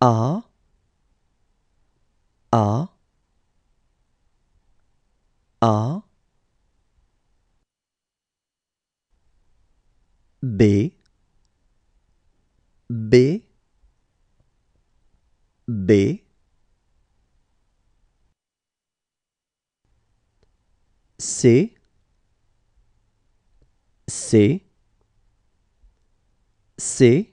A A A B B B C C C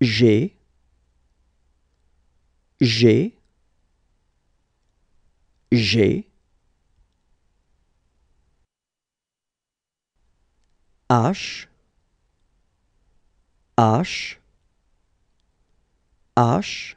G, G, G, H, H, H,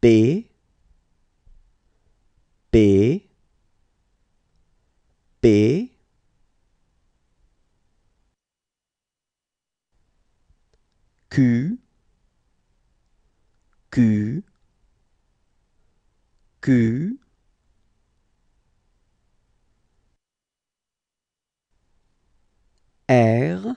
B B B Q Q Q R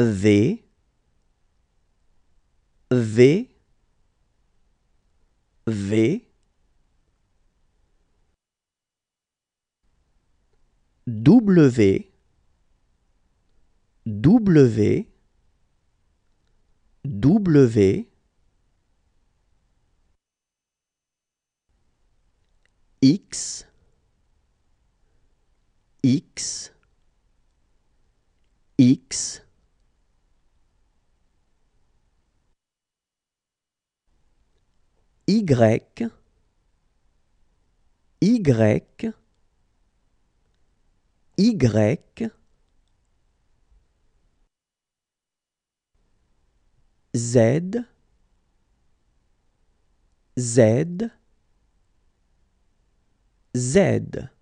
V V V W W W X X X Y, Y, Y, Z, Z, Z.